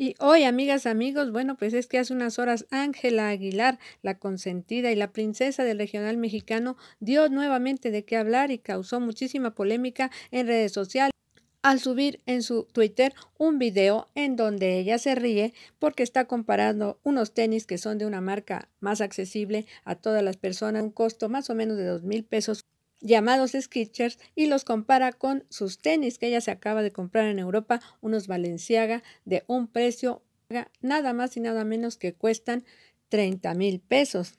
Y hoy, amigas, amigos, bueno, pues es que hace unas horas Ángela Aguilar, la consentida y la princesa del regional mexicano, dio nuevamente de qué hablar y causó muchísima polémica en redes sociales al subir en su Twitter un video en donde ella se ríe porque está comparando unos tenis que son de una marca más accesible a todas las personas, un costo más o menos de dos mil pesos llamados skitchers y los compara con sus tenis que ella se acaba de comprar en Europa, unos Balenciaga de un precio nada más y nada menos que cuestan 30 mil pesos.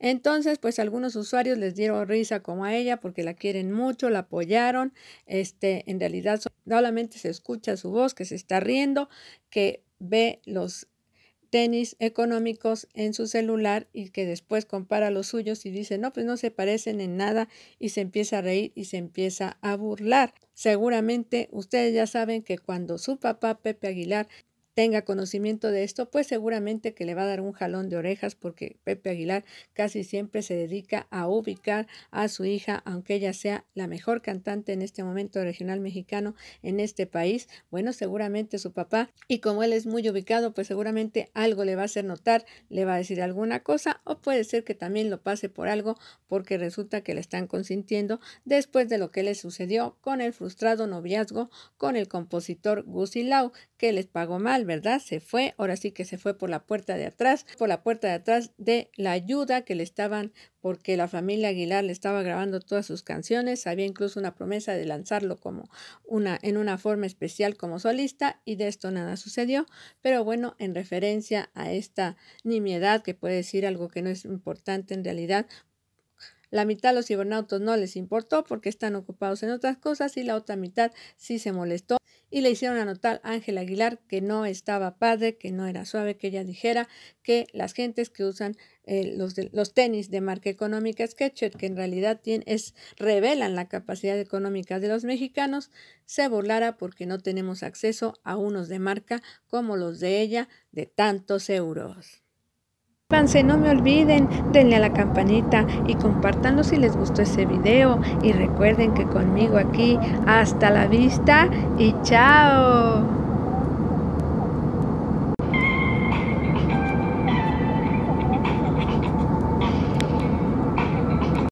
Entonces, pues algunos usuarios les dieron risa como a ella porque la quieren mucho, la apoyaron. Este, en realidad solamente se escucha su voz que se está riendo, que ve los tenis económicos en su celular y que después compara los suyos y dice, no, pues no se parecen en nada y se empieza a reír y se empieza a burlar. Seguramente ustedes ya saben que cuando su papá Pepe Aguilar tenga conocimiento de esto, pues seguramente que le va a dar un jalón de orejas porque Pepe Aguilar casi siempre se dedica a ubicar a su hija, aunque ella sea la mejor cantante en este momento regional mexicano en este país. Bueno, seguramente su papá, y como él es muy ubicado, pues seguramente algo le va a hacer notar, le va a decir alguna cosa o puede ser que también lo pase por algo porque resulta que le están consintiendo después de lo que le sucedió con el frustrado noviazgo con el compositor Lau que les pagó mal ¿verdad? Se fue, ahora sí que se fue por la puerta de atrás, por la puerta de atrás de la ayuda que le estaban, porque la familia Aguilar le estaba grabando todas sus canciones, había incluso una promesa de lanzarlo como una, en una forma especial como solista, y de esto nada sucedió, pero bueno, en referencia a esta nimiedad que puede decir algo que no es importante en realidad, la mitad de los cibernautos no les importó porque están ocupados en otras cosas y la otra mitad sí se molestó y le hicieron anotar a Ángel Aguilar que no estaba padre, que no era suave que ella dijera que las gentes que usan eh, los, tenis de marca económica SketchUp, que en realidad es, revelan la capacidad económica de los mexicanos, se burlara porque no tenemos acceso a unos de marca como los de ella de tantos euros no me olviden, denle a la campanita y compartanlo si les gustó ese video. Y recuerden que conmigo aquí, hasta la vista y chao.